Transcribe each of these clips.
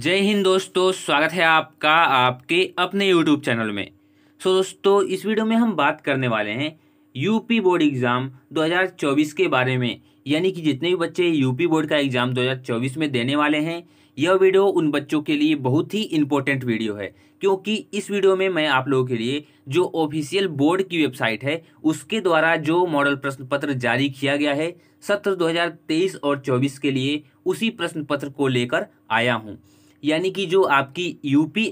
जय हिंद दोस्तों स्वागत है आपका आपके अपने यूट्यूब चैनल में सो so, दोस्तों इस वीडियो में हम बात करने वाले हैं यूपी बोर्ड एग्ज़ाम 2024 के बारे में यानी कि जितने भी बच्चे यूपी बोर्ड का एग्ज़ाम 2024 में देने वाले हैं यह वीडियो उन बच्चों के लिए बहुत ही इंपॉर्टेंट वीडियो है क्योंकि इस वीडियो में मैं आप लोगों के लिए जो ऑफिशियल बोर्ड की वेबसाइट है उसके द्वारा जो मॉडल प्रश्न पत्र जारी किया गया है सत्र 2023 और 24 के लिए उसी प्रश्न पत्र को लेकर आया हूँ यानी कि जो आपकी यू पी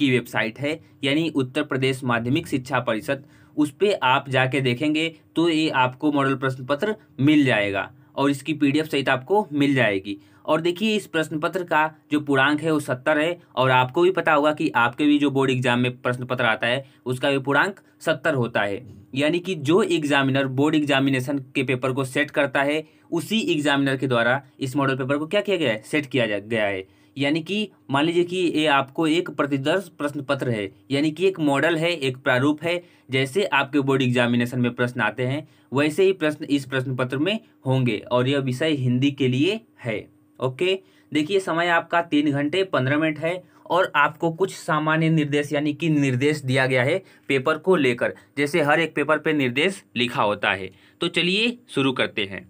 की वेबसाइट है यानी उत्तर प्रदेश माध्यमिक शिक्षा परिषद उस पर आप जाके देखेंगे तो ये आपको मॉडल प्रश्न पत्र मिल जाएगा और इसकी पीडीएफ सहित आपको मिल जाएगी और देखिए इस प्रश्न पत्र का जो पूर्णांक है वो सत्तर है और आपको भी पता होगा कि आपके भी जो बोर्ड एग्जाम में प्रश्न पत्र आता है उसका भी पूर्णांक सत्तर होता है यानी कि जो एग्जामिनर बोर्ड एग्जामिनेशन के पेपर को सेट करता है उसी एग्जामिनर के द्वारा इस मॉडल पेपर को क्या किया गया है सेट किया गया है यानी कि मान लीजिए कि ये आपको एक प्रतिदर्श प्रश्न पत्र है यानी कि एक मॉडल है एक प्रारूप है जैसे आपके बोर्ड एग्जामिनेशन में प्रश्न आते हैं वैसे ही प्रश्न इस प्रश्न पत्र में होंगे और यह विषय हिंदी के लिए है ओके देखिए समय आपका तीन घंटे पंद्रह मिनट है और आपको कुछ सामान्य निर्देश यानी कि निर्देश दिया गया है पेपर को लेकर जैसे हर एक पेपर पे निर्देश लिखा होता है तो चलिए शुरू करते हैं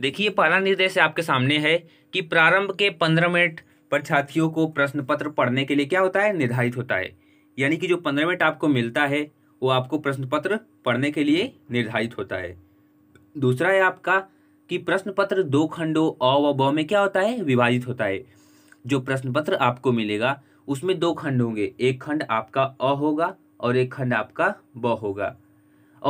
देखिए पहला निर्देश आपके सामने है कि प्रारंभ के पंद्रह मिनट परीक्षार्थियों को प्रश्न पत्र पढ़ने के लिए क्या होता है निर्धारित होता है यानी कि जो पंद्रह मिनट आपको मिलता है वो आपको प्रश्न पत्र पढ़ने के लिए निर्धारित होता है दूसरा है आपका कि प्रश्न पत्र दो खंडों अ व ब में क्या होता है विभाजित होता है जो प्रश्न पत्र आपको मिलेगा उसमें दो खंड होंगे एक खंड आपका अ होगा और एक खंड आपका ब होगा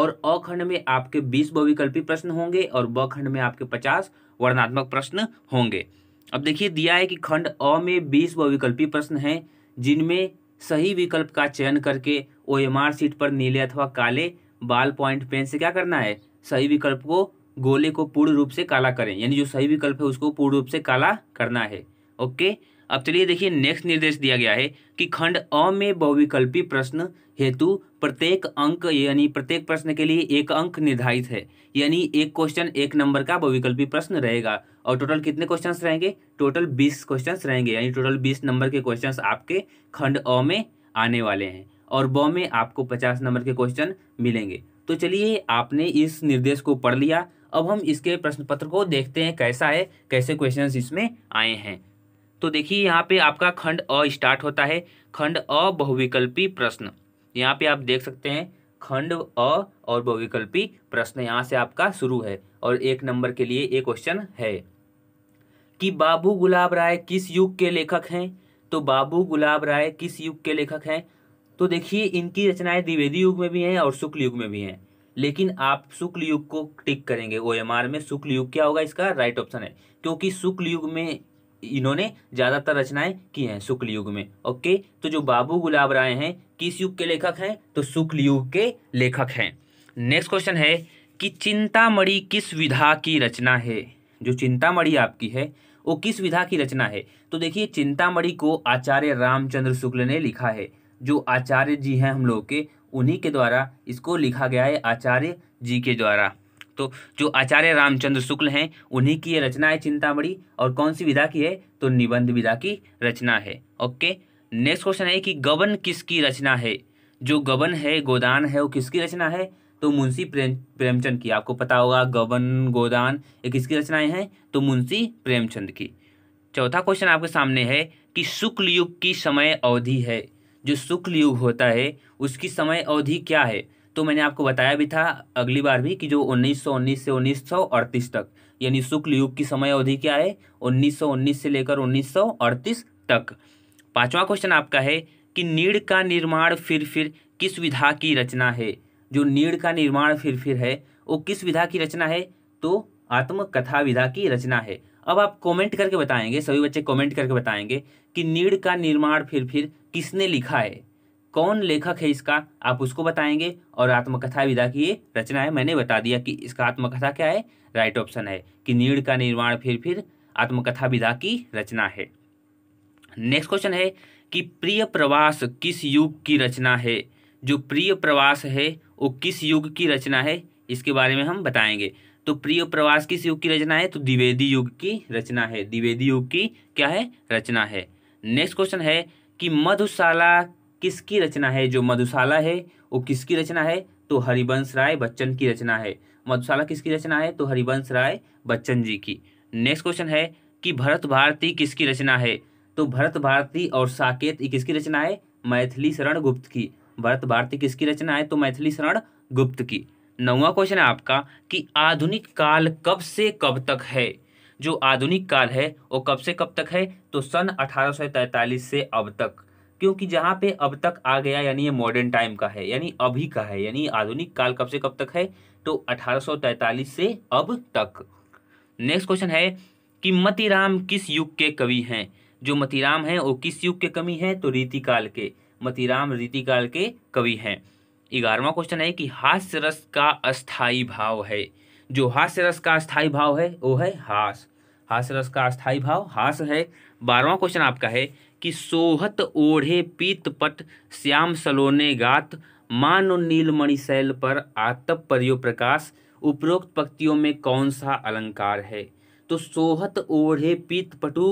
और अ खंड में आपके बीस बहुविकल्पी प्रश्न होंगे और ब खंड में आपके पचास वर्णात्मक प्रश्न होंगे अब देखिए दिया है कि खंड अ में बीस विकल्पी प्रश्न हैं जिनमें सही विकल्प का चयन करके ओ एम आर सीट पर नीले अथवा काले बाल पॉइंट पेन से क्या करना है सही विकल्प को गोले को पूर्ण रूप से काला करें यानी जो सही विकल्प है उसको पूर्ण रूप से काला करना है ओके अब चलिए देखिए नेक्स्ट निर्देश दिया गया है कि खंड अ में बहुविकल्पी प्रश्न हेतु प्रत्येक अंक यानी प्रत्येक प्रश्न के लिए एक अंक निर्धारित है यानी एक क्वेश्चन एक नंबर का बहुविकल्पी प्रश्न रहेगा और टोटल कितने क्वेश्चन रहेंगे टोटल बीस क्वेश्चन रहेंगे यानी टोटल बीस नंबर के क्वेश्चन आपके खंड अ में आने वाले हैं और ब में आपको पचास नंबर के क्वेश्चन मिलेंगे तो चलिए आपने इस निर्देश को पढ़ लिया अब हम इसके प्रश्न पत्र को देखते हैं कैसा है कैसे क्वेश्चंस इसमें आए हैं तो देखिए यहाँ पे आपका खंड अ स्टार्ट होता है खंड अ बहुविकल्पी प्रश्न यहाँ पे आप देख सकते हैं खंड अ और बहुविकल्पी प्रश्न यहाँ से आपका शुरू है और एक नंबर के लिए एक क्वेश्चन है कि बाबू गुलाब राय किस युग के लेखक हैं तो बाबू गुलाब राय किस युग के लेखक हैं तो देखिए इनकी रचनाएं द्विवेदी युग में भी हैं और शुक्ल युग में भी हैं लेकिन आप शुक्ल युग को टिक करेंगे ओ में शुक्ल युग क्या होगा इसका राइट ऑप्शन है क्योंकि शुक्ल युग में इन्होंने ज़्यादातर रचनाएं की हैं शुक्ल युग में ओके तो जो बाबू गुलाब राय हैं किस युग के लेखक हैं तो शुक्ल युग के लेखक हैं नेक्स्ट क्वेश्चन है कि चिंतामणि किस विधा की रचना है जो चिंतामणि आपकी है वो किस विधा की रचना है तो देखिए चिंतामणि को आचार्य रामचंद्र शुक्ल ने लिखा है जो आचार्य जी हैं हम लोग के उन्हीं के द्वारा इसको लिखा गया है आचार्य जी के द्वारा दोस्तों जो आचार्य रामचंद्र शुक्ल हैं उन्हीं की ये रचना है चिंतामणि और कौन सी विधा की है तो निबंध विधा की रचना है ओके नेक्स्ट क्वेश्चन है कि गबन किसकी रचना है जो गबन है गोदान है वो किसकी रचना है तो मुंशी प्रेम प्रेमचंद की आपको पता होगा गबन गोदान ये किसकी रचनाएं हैं तो मुंशी प्रेमचंद की चौथा क्वेश्चन आपके सामने है कि शुक्ल युग की समय अवधि है जो शुक्ल युग होता है उसकी समय अवधि क्या है तो मैंने आपको बताया भी था अगली बार भी कि जो 1919 से 1938 तक यानी शुक्ल युग की समय अवधि क्या है 1919 से लेकर 1938 तक पांचवा क्वेश्चन आपका है कि नीड़ का निर्माण फिर फिर किस विधा की रचना है जो नीड़ का निर्माण फिर फिर है वो किस विधा की रचना है तो आत्मकथा विधा की रचना है अब आप कमेंट करके बताएंगे सभी बच्चे कमेंट करके बताएंगे कि नीड़ का निर्माण फिर फिर किसने लिखा है कौन लेखक है इसका आप उसको बताएंगे और आत्मकथा विधा की ये रचना है मैंने बता दिया कि इसका आत्मकथा क्या है राइट ऑप्शन है कि नीड़ का निर्माण फिर फिर आत्मकथा विधा की रचना है नेक्स्ट क्वेश्चन है कि प्रिय प्रवास किस युग की रचना है जो प्रिय प्रवास है वो किस युग की रचना है इसके बारे में हम बताएंगे तो प्रिय प्रवास किस युग की रचना है तो द्विवेदी युग की रचना है द्विवेदी युग की क्या है रचना है नेक्स्ट क्वेश्चन है कि मधुशाला किसकी रचना है जो मधुशाला है वो किसकी रचना है तो हरिवंश राय बच्चन की रचना है मधुशाला किसकी रचना है तो हरिवंश राय बच्चन जी की नेक्स्ट क्वेश्चन है कि भरत भारती किसकी रचना है तो भरत भारती और साकेत किसकी रचना है मैथिली शरण गुप्त की भरत भारती किसकी रचना है तो मैथिली शरण गुप्त की नौवा क्वेश्चन है आपका कि आधुनिक काल कब से कब तक है जो आधुनिक काल है वो कब से कब तक है तो सन अठारह से अब तक क्योंकि जहाँ पे अब तक आ गया यानी ये मॉडर्न टाइम का है यानी अभी का है यानी आधुनिक काल कब से कब तक है तो 1843 से अब तक नेक्स्ट क्वेश्चन है कि मतीराम किस युग के कवि हैं जो मतीराम हैं वो किस युग के कवि हैं तो रीतिकाल के मतीराम रीतिकाल के कवि हैं ग्यारहवा क्वेश्चन है कि हास्य रस का अस्थाई भाव है जो हास्य रस का अस्थाई भाव है वो है हास हास्य रस का अस्थाई भाव हास है बारहवा क्वेश्चन आपका है कि सोहत ओढ़े पीतपट श्याम सलोने गात मान नीलमणि शैल पर आतप परियो प्रकाश उपरोक्त पक्तियों में कौन सा अलंकार है तो सोहत ओढ़े पीत पटु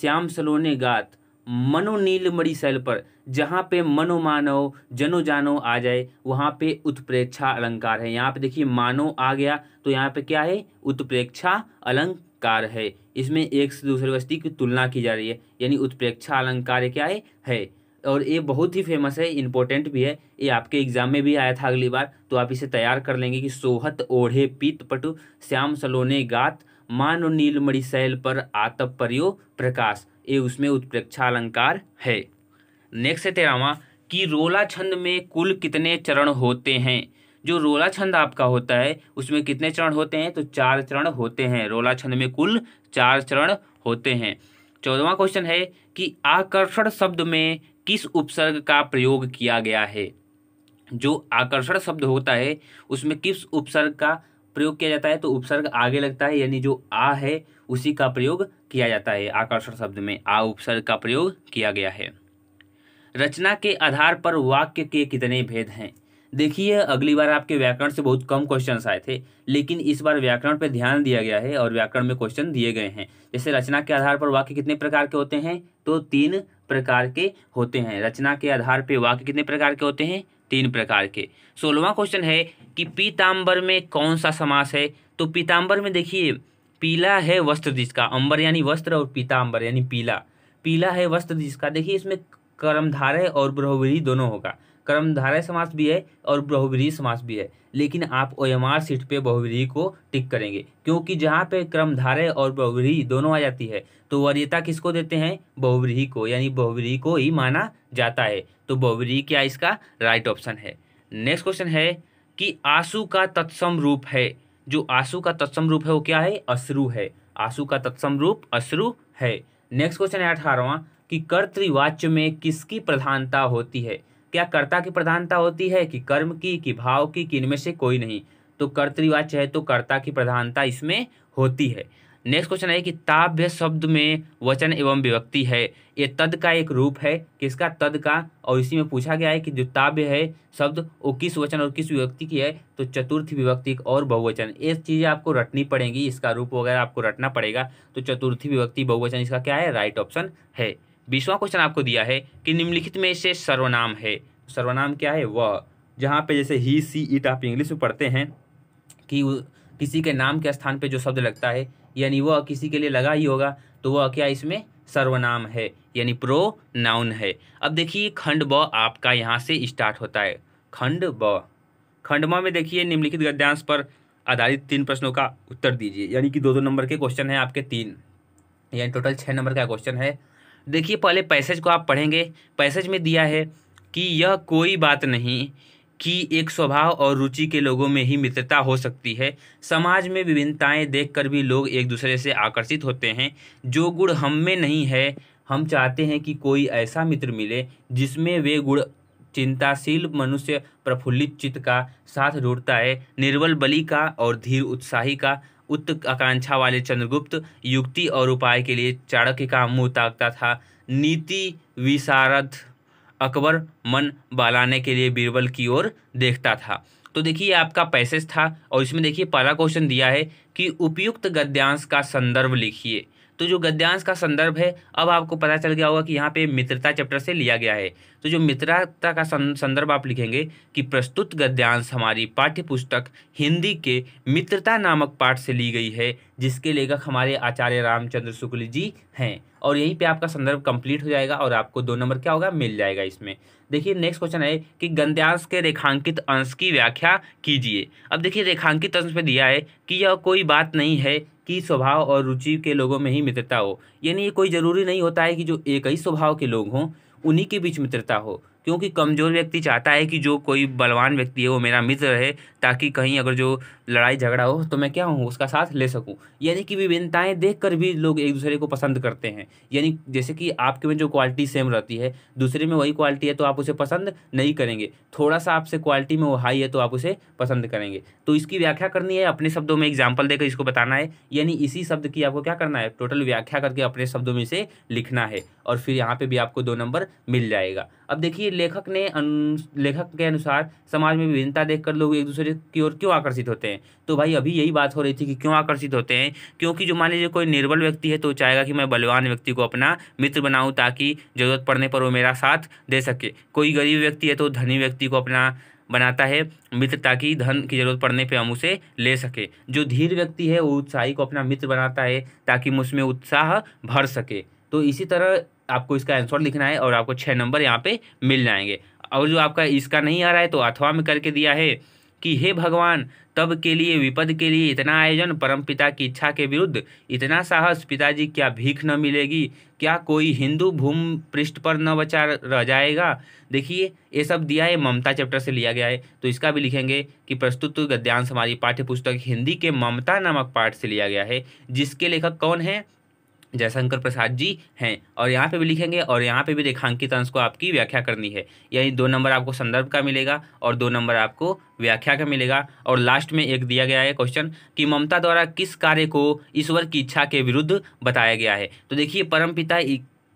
श्याम सलोने गात मनोनीलमणि शैल पर जहाँ पे मनोमानव जनो जानो आ जाए वहाँ पे उत्प्रेक्षा अलंकार है यहाँ पे देखिए मानो आ गया तो यहाँ पे क्या है उत्प्रेक्षा अलंकार है इसमें एक से दूसरे वस्ती की तुलना की जा रही है यानी उत्प्रेक्षा अलंकार क्या है है और ये बहुत ही फेमस है इम्पोर्टेंट भी है ये आपके एग्जाम में भी आया था अगली बार तो आप इसे तैयार कर लेंगे कि सोहत ओढ़े पीत पटु श्याम सलोने गात मानो नीलमणि शैल पर आतप परियो प्रकाश ये उसमें उत्प्रेक्षा अलंकार है नेक्स्ट है तेरहवा कि रोला छंद में कुल कितने चरण होते हैं जो रोला छंद आपका होता है उसमें कितने चरण होते हैं तो चार चरण होते हैं रोला छंद में कुल चार चरण होते हैं चौदवा क्वेश्चन है कि आकर्षण शब्द में किस उपसर्ग का प्रयोग किया गया है जो आकर्षण शब्द होता है उसमें किस उपसर्ग का प्रयोग किया जाता है तो उपसर्ग आगे लगता है यानी जो आ है उसी का प्रयोग किया जाता है आकर्षण शब्द में आ उपसर्ग का प्रयोग किया गया है रचना के आधार पर वाक्य के कितने भेद हैं देखिए अगली बार आपके व्याकरण से बहुत कम क्वेश्चन आए थे लेकिन इस बार व्याकरण पर ध्यान दिया गया है और व्याकरण में क्वेश्चन दिए गए हैं जैसे रचना के आधार पर वाक्य कितने प्रकार के होते हैं तो तीन प्रकार के होते हैं रचना के आधार पर वाक्य कितने प्रकार के होते हैं तीन प्रकार के सोलहवा क्वेश्चन है कि पीताम्बर में कौन सा समास है तो पीताम्बर में देखिए पीला है वस्त्र जिसका अंबर यानी वस्त्र और पीताम्बर यानी पीला पीला है वस्त्र जिसका देखिए इसमें कर्मधारय और ब्रह्मवीरी दोनों होगा कर्मधारय समास भी है और बहुवीरी समास भी है लेकिन आप ओ एम आर सीट पर बहुवीरी को टिक करेंगे क्योंकि जहाँ पे कर्मधारय और बहुवीरी दोनों आ जाती है तो वरीयता किसको देते हैं बहुवीरी को यानी बहुवीरी को ही माना जाता है तो बहुवीरी क्या इसका राइट ऑप्शन है नेक्स्ट क्वेश्चन है कि आंसू का तत्सम रूप है जो आंसू का तत्सम रूप है वो क्या है अश्रु है आंसू का तत्सम रूप अश्रु है नेक्स्ट क्वेश्चन है अठारहवा कि कर्तृवाच्य में किसकी प्रधानता होती है क्या कर्ता की प्रधानता होती है कि कर्म की कि भाव की कि इनमें से कोई नहीं तो कर्तृवाच्य है तो कर्ता की प्रधानता इसमें होती है नेक्स्ट क्वेश्चन है कि ताभ्य शब्द में वचन एवं विभक्ति है ये तद का एक रूप है किसका तद का और इसी में पूछा गया है कि जो ताभ्य है शब्द वो किस वचन और किस विभक्ति की है तो चतुर्थ विभक्ति और बहुवचन ये चीज़ें आपको रटनी पड़ेंगी इसका रूप वगैरह आपको रटना पड़ेगा तो चतुर्थी विभक्ति बहुवचन इसका क्या है राइट ऑप्शन है बीसवा क्वेश्चन आपको दिया है कि निम्नलिखित में से सर्वनाम है सर्वनाम क्या है वह जहाँ पे जैसे ही सी इट आप इंग्लिश में पढ़ते हैं कि किसी के नाम के स्थान पे जो शब्द लगता है यानी वह किसी के लिए लगा ही होगा तो वह क्या इसमें सर्वनाम है यानी प्रो नाउन है अब देखिए खंड ब आपका यहाँ से स्टार्ट होता है खंड ब खंड म में देखिए निम्नलिखित गद्यांश पर आधारित तीन प्रश्नों का उत्तर दीजिए यानी कि दो दो नंबर के क्वेश्चन हैं आपके तीन यानी टोटल छः नंबर का क्वेश्चन है देखिए पहले पैसेज को आप पढ़ेंगे पैसेज में दिया है कि यह कोई बात नहीं कि एक स्वभाव और रुचि के लोगों में ही मित्रता हो सकती है समाज में विभिन्नताएं देखकर भी लोग एक दूसरे से आकर्षित होते हैं जो गुण हम में नहीं है हम चाहते हैं कि कोई ऐसा मित्र मिले जिसमें वे गुण चिंताशील मनुष्य प्रफुल्लित चित्त का साथ जुड़ता है निर्बल बलि का और धीर उत्साही का उत्त आकांक्षा वाले चंद्रगुप्त युक्ति और उपाय के लिए चाणक्य का मुँह ताकता था नीति विशारद अकबर मन बहलाने के लिए बीरबल की ओर देखता था तो देखिए आपका पैसेज था और इसमें देखिए पहला क्वेश्चन दिया है कि उपयुक्त गद्यांश का संदर्भ लिखिए तो जो गद्यांश का संदर्भ है अब आपको पता चल गया होगा कि यहाँ पे मित्रता चैप्टर से लिया गया है तो जो मित्रता का संदर्भ आप लिखेंगे कि प्रस्तुत गद्यांश हमारी पाठ्य पुस्तक हिंदी के मित्रता नामक पाठ से ली गई है जिसके लेखक हमारे आचार्य रामचंद्र शुक्ल जी हैं और यहीं पे आपका संदर्भ कंप्लीट हो जाएगा और आपको दो नंबर क्या होगा मिल जाएगा इसमें देखिए नेक्स्ट क्वेश्चन है कि गद्यांश के रेखांकित अंश की व्याख्या कीजिए अब देखिए रेखांकित अंश पर दिया है कि यह कोई बात नहीं है की स्वभाव और रुचि के लोगों में ही मित्रता हो यानी ये कोई ज़रूरी नहीं होता है कि जो एक ही स्वभाव के लोग हों उन्हीं के बीच मित्रता हो क्योंकि कमज़ोर व्यक्ति चाहता है कि जो कोई बलवान व्यक्ति है वो मेरा मित्र रहे ताकि कहीं अगर जो लड़ाई झगड़ा हो तो मैं क्या हूँ उसका साथ ले सकूँ यानी कि विभिन्नताएँ देख कर भी लोग एक दूसरे को पसंद करते हैं यानी जैसे कि आपके में जो क्वालिटी सेम रहती है दूसरे में वही क्वालिटी है तो आप उसे पसंद नहीं करेंगे थोड़ा सा आपसे क्वालिटी में वो हाई है तो आप उसे पसंद करेंगे तो इसकी व्याख्या करनी है अपने शब्दों में एग्जाम्पल देकर इसको बताना है यानी इसी शब्द की आपको क्या करना है टोटल व्याख्या करके अपने शब्दों में इसे लिखना है और फिर यहाँ पर भी आपको दो नंबर मिल जाएगा अब देखिए लेखक ने लेखक के अनुसार समाज में विभिन्नता देखकर लोग एक दूसरे की ओर क्यों आकर्षित होते हैं तो भाई अभी यही बात हो रही थी कि क्यों आकर्षित होते हैं क्योंकि जो मान लीजिए कोई निर्बल व्यक्ति है तो चाहेगा कि मैं बलवान व्यक्ति को अपना मित्र बनाऊँ ताकि ज़रूरत पड़ने पर वो मेरा साथ दे सके कोई गरीब व्यक्ति है तो धनी व्यक्ति को अपना बनाता है मित्र ताकि धन की जरूरत पड़ने पे हम उसे ले सके जो धीर व्यक्ति है वो उत्साही को अपना मित्र बनाता है ताकि उसमें उत्साह भर सके तो इसी तरह आपको इसका आंसर लिखना है और आपको छः नंबर यहाँ पे मिल जाएंगे और जो आपका इसका नहीं आ रहा है तो अथवा में करके दिया है कि हे भगवान तब के लिए विपद के लिए इतना आयोजन परम पिता की इच्छा के विरुद्ध इतना साहस पिताजी क्या भीख न मिलेगी क्या कोई हिंदू भूमि पृष्ठ पर न बचा रह जाएगा देखिए ये सब दिया है ममता चैप्टर से लिया गया है तो इसका भी लिखेंगे कि प्रस्तुत गद्यांश हमारी पाठ्य पुस्तक हिंदी के ममता नामक पाठ से लिया गया है जिसके लेखक कौन है जयशंकर प्रसाद जी हैं और यहाँ पे भी लिखेंगे और यहाँ पे भी रेखांकित अंश को आपकी व्याख्या करनी है यानी दो नंबर आपको संदर्भ का मिलेगा और दो नंबर आपको व्याख्या का मिलेगा और लास्ट में एक दिया गया है क्वेश्चन कि ममता द्वारा किस कार्य को ईश्वर की इच्छा के विरुद्ध बताया गया है तो देखिए परम पिता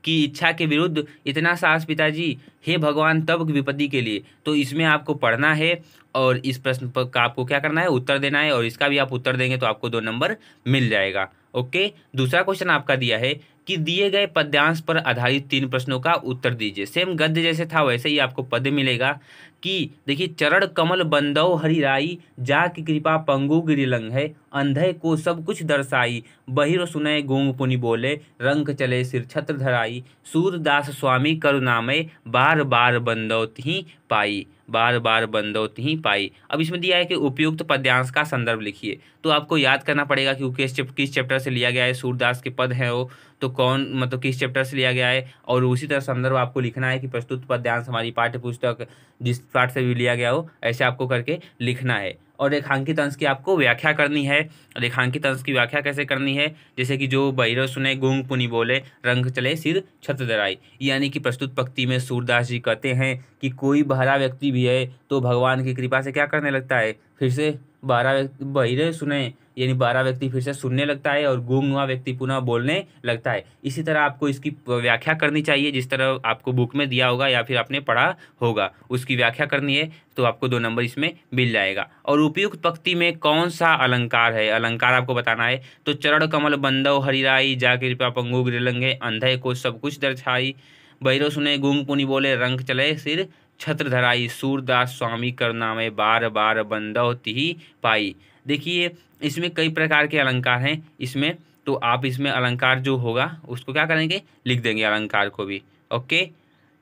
की इच्छा के विरुद्ध इतना साहस पिताजी हे भगवान तब विपत्ति के लिए तो इसमें आपको पढ़ना है और इस प्रश्न का आपको क्या करना है उत्तर देना है और इसका भी आप उत्तर देंगे तो आपको दो नंबर मिल जाएगा ओके दूसरा क्वेश्चन आपका दिया है कि दिए गए पद्यांश पर आधारित तीन प्रश्नों का उत्तर दीजिए सेम गद्य जैसे था वैसे ही आपको पद मिलेगा कि देखिए चरण कमल बंदव हरिराई जा की कृपा पंगु गिरिलंग है अंधे को सब कुछ दर्शाई बहिर सुनय गोंग पुनि बोले रंग चले सिर छत्र धराई सूरदास स्वामी करुणामय बार बार बंदौत ही पाई बार बार बंदौत ही पाई अब इसमें दिया है कि उपयुक्त पद्यांश का संदर्भ लिखिए तो आपको याद करना पड़ेगा कि किस चैप्टर से लिया गया है सूरदास के पद हैं वो तो कौन मतलब किस चैप्टर से लिया गया है और उसी तरह संदर्भ आपको लिखना है कि प्रस्तुत पद्यांश हमारी पाठ्य पुस्तक जिस पाठ से भी लिया गया हो ऐसे आपको करके लिखना है और रेखांकित अंश की आपको व्याख्या करनी है रेखांकित अंश की व्याख्या कैसे करनी है जैसे कि जो बहिरो सुने गुंग पुनी बोले रंग चले सिर छत दराई यानी कि प्रस्तुत पक्ति में सूरदास जी कहते हैं कि कोई बहरा व्यक्ति भी है तो भगवान की कृपा से क्या करने लगता है फिर से बारह बहिरे सुने यानी बारह व्यक्ति फिर से सुनने लगता है और गुंग हुआ व्यक्ति पुनः बोलने लगता है इसी तरह आपको इसकी व्याख्या करनी चाहिए जिस तरह आपको बुक में दिया होगा या फिर आपने पढ़ा होगा उसकी व्याख्या करनी है तो आपको दो नंबर इसमें मिल जाएगा और उपयुक्त पक्ति में कौन सा अलंकार है अलंकार आपको बताना है तो चरण कमल बंदव हरिराई जा कृपा पंगु ग्रिलंगे अंधे को सब कुछ दर्शाई बहिरो सुने गूंग पुनी बोले रंग चले सिर छत्रधराई सूरदास स्वामी करनामे बार बार बंदौती तिही पाई देखिए इसमें कई प्रकार के अलंकार हैं इसमें तो आप इसमें अलंकार जो होगा उसको क्या करेंगे लिख देंगे अलंकार को भी ओके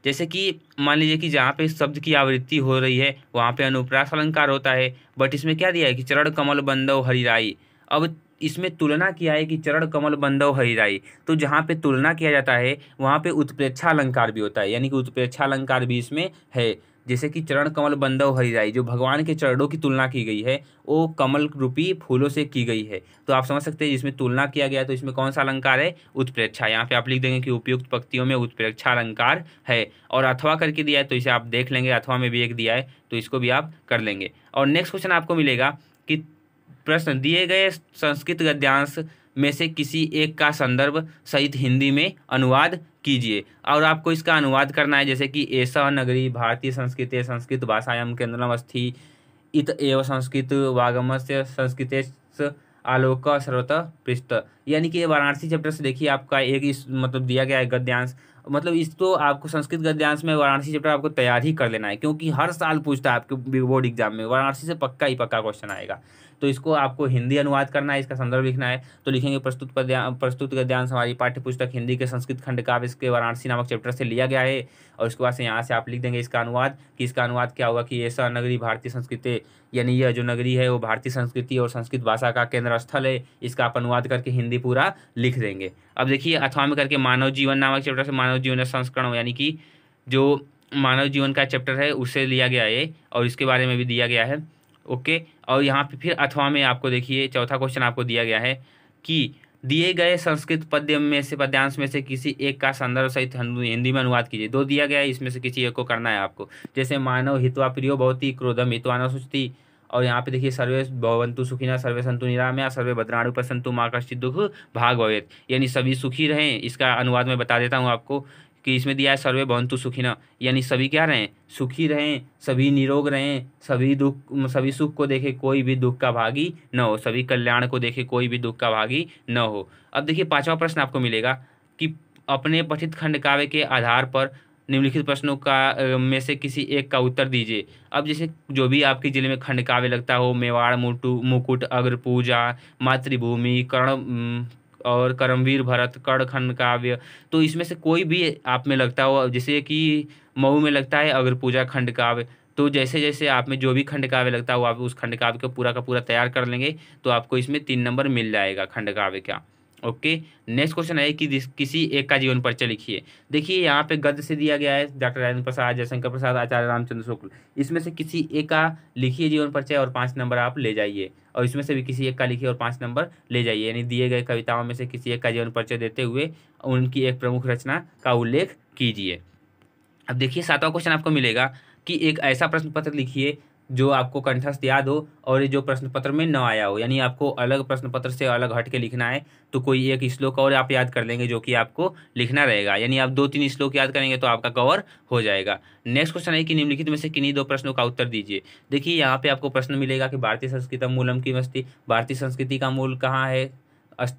जैसे कि मान लीजिए कि जहाँ पे शब्द की आवृत्ति हो रही है वहाँ पे अनुप्रास अलंकार होता है बट इसमें क्या दिया है कि चरण कमल बंदव हरिराई अब इसमें तुलना किया है कि चरण कमल बंधव हरिराई तो जहाँ पे तुलना किया जाता है वहाँ पे उत्प्रेक्षा अलंकार भी होता है यानी कि उत्प्रेक्षा अलंकार भी इसमें है जैसे कि चरण कमल बंधव हरिराई जो भगवान के चरणों की तुलना की गई है वो कमल रूपी फूलों से की गई है तो आप समझ सकते हैं इसमें तुलना किया गया तो इसमें कौन सा अलंकार है उत्प्रेक्षा यहाँ पे आप लिख देंगे कि उपयुक्त पक्तियों में उत्प्रेक्षा अलंकार है और अथवा करके दिया है तो इसे आप देख लेंगे अथवा में भी एक दिया है तो इसको भी आप कर लेंगे और नेक्स्ट क्वेश्चन आपको मिलेगा कि प्रश्न दिए गए संस्कृत गद्यांश में से किसी एक का संदर्भ सहित हिंदी में अनुवाद कीजिए और आपको इसका अनुवाद करना है जैसे कि ऐसा नगरी भारतीय संस्कृत संस्कृत भाषायाम केंद्रम अस्थि इत एव संस्कृत वागमस्य संस्कृत आलोक स्रोत पृष्ठ यानी कि वाराणसी चैप्टर से देखिए आपका एक इस मतलब दिया गया है गद्यांश मतलब इस तो आपको संस्कृत गद्यांश में वाराणसी चैप्टर आपको तैयार ही कर लेना है क्योंकि हर साल पूछता है आपके बोर्ड एग्जाम में वाराणसी से पक्का ही पक्का क्वेश्चन आएगा तो इसको आपको हिंदी अनुवाद करना है इसका संदर्भ लिखना है तो लिखेंगे प्रस्तुत प्रस्तुत गद्यांश हमारी पाठ्य पुस्तक हिंदी के संस्कृत खंड काव्य इसके वाराणसी नामक चैप्टर से लिया गया है और उसके बाद से यहाँ से आप लिख देंगे इसका अनुवाद कि इसका अनुवाद क्या होगा कि ऐसा नगरी भारतीय संस्कृति यानी यह जो नगरी है वो भारतीय संस्कृति और संस्कृत भाषा का केंद्र स्थल है इसका आप अनुवाद करके हिंदी पूरा लिख देंगे अब देखिए अथवा में करके मानव जीवन नामक चैप्टर से मानव जीवन संस्करण यानी कि जो मानव जीवन का चैप्टर है उसे लिया गया है और इसके बारे में भी दिया गया है ओके और यहाँ पे फिर अथवा में आपको देखिए चौथा क्वेश्चन आपको दिया गया है कि दिए गए संस्कृत पद्य में से पद्यांश में से किसी एक का संदर्भ सहित हिंदी में अनुवाद कीजिए दो दिया गया है इसमें से किसी एक को करना है आपको जैसे मानव हितवा प्रियो भवती क्रोधम हितवाना सुचती और यहाँ पे देखिए सर्वे भवंतु सुखिना सर्वे संतु निरामया सर्वे भद्राणु पर संतु माँ दुख भाग भवेत यानी सभी सुखी रहें इसका अनुवाद मैं बता देता हूँ आपको कि इसमें दिया है सर्वे भवंतु सुखी यानी सभी क्या रहें सुखी रहें सभी निरोग रहें सभी दुख सभी सुख को देखे कोई भी दुख का भागी न हो सभी कल्याण को देखे कोई भी दुख का भागी न हो अब देखिए पांचवा प्रश्न आपको मिलेगा कि अपने पठित खंड काव्य के आधार पर निम्नलिखित प्रश्नों का में से किसी एक का उत्तर दीजिए अब जैसे जो भी आपके जिले में खंड काव्य लगता हो मेवाड़ मुटू मुकुट अग्र पूजा मातृभूमि कर्ण और करमवीर भरत कड़ खंड काव्य तो इसमें से कोई भी आप में लगता हो जैसे कि मऊ में लगता है अगर पूजा खंड काव्य तो जैसे जैसे आप में जो भी खंड काव्य लगता हो आप उस खंड काव्य को पूरा का पूरा तैयार कर लेंगे तो आपको इसमें तीन नंबर मिल जाएगा खंड काव्य का ओके नेक्स्ट क्वेश्चन है कि किसी एक का जीवन परिचय लिखिए देखिए यहाँ पे गद्य से दिया गया है डॉक्टर राजेंद्र प्रसाद जयशंकर प्रसाद आचार्य रामचंद्र शुक्ल इसमें से किसी एक का लिखिए जीवन परिचय और पाँच नंबर आप ले जाइए और इसमें से भी किसी एक का लिखिए और पाँच नंबर ले जाइए यानी दिए गए कविताओं में से किसी एक का जीवन परिचय देते हुए उनकी एक प्रमुख रचना का उल्लेख कीजिए अब देखिए सातवां क्वेश्चन आपको मिलेगा कि एक ऐसा प्रश्न पत्र लिखिए जो आपको कंठस्थ याद हो और ये जो प्रश्न पत्र में न आया हो यानी आपको अलग प्रश्न पत्र से अलग हट के लिखना है तो कोई एक श्लोक और आप याद कर लेंगे जो कि आपको लिखना रहेगा यानी आप दो तीन श्लोक याद करेंगे तो आपका कवर हो जाएगा नेक्स्ट क्वेश्चन है कि निम्नलिखित में से किन्हीं दो प्रश्नों का उत्तर दीजिए देखिए यहाँ पे आपको प्रश्न मिलेगा कि भारतीय संस्कृत मूलम की अस्थि भारतीय संस्कृति का मूल कहाँ है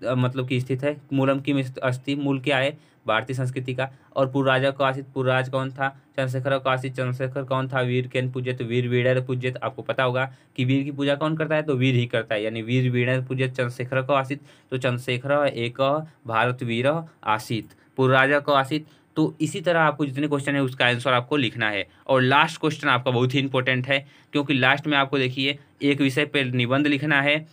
मतलब कि स्थित है मूलम की अस्थि मूल क्या है भारतीय संस्कृति का और पूर्व राजा को आशित राज कौन था चंद्रशेखर को आशित चंद्रशेखर कौन था वीर केन पूजित वीर वीर पूजित आपको पता होगा कि वीर की पूजा कौन करता है तो वीर ही करता है यानी वीर वीर पूजित चंद्रशेखर को आशित तो चंद्रशेखर एक भारत वीर आशित पूर्व राजा को आशित तो इसी तरह आपको जितने क्वेश्चन है उसका आंसर आपको लिखना है और लास्ट क्वेश्चन आपका बहुत ही इंपॉर्टेंट है क्योंकि लास्ट में आपको देखिए एक विषय पर निबंध लिखना है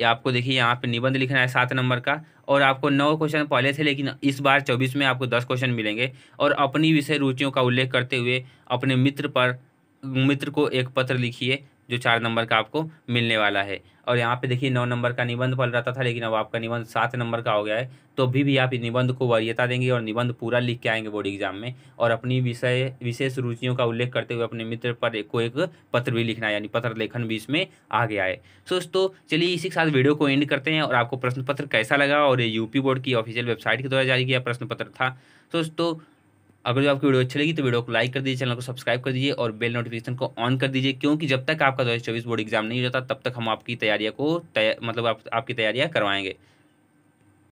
या आपको देखिए यहाँ पे निबंध लिखना है सात नंबर का और आपको नौ क्वेश्चन पहले थे लेकिन इस बार चौबीस में आपको दस क्वेश्चन मिलेंगे और अपनी विषय रुचियों का उल्लेख करते हुए अपने मित्र पर मित्र को एक पत्र लिखिए जो चार नंबर का आपको मिलने वाला है और यहाँ पे देखिए नौ नंबर का निबंध पल रहता था लेकिन अब आपका निबंध सात नंबर का हो गया है तो अभी भी आप निबंध को वरीयता देंगे और निबंध पूरा लिख के आएंगे बोर्ड एग्जाम में और अपनी विषय विशेष रुचियों का उल्लेख करते हुए अपने मित्र पर एक को एक पत्र भी लिखना है यानी पत्र लेखन भी इसमें आ गया है सो दोस्तों चलिए इसी के साथ वीडियो को एंड करते हैं और आपको प्रश्न पत्र कैसा लगा और ये यूपी बोर्ड की ऑफिशियल वेबसाइट के द्वारा जारी किया प्रश्न पत्र था दोस्तों अगर जो आपकी वीडियो अच्छी लगी तो वीडियो को लाइक कर दीजिए चैनल को सब्सक्राइब कर दीजिए और बेल नोटिफिकेशन को ऑन कर दीजिए क्योंकि जब तक आपका दो बोर्ड एग्जाम नहीं होता तब तक हम आपकी तैयारियाँ को मतलब आप, आपकी तैयारियाँ करवाएंगे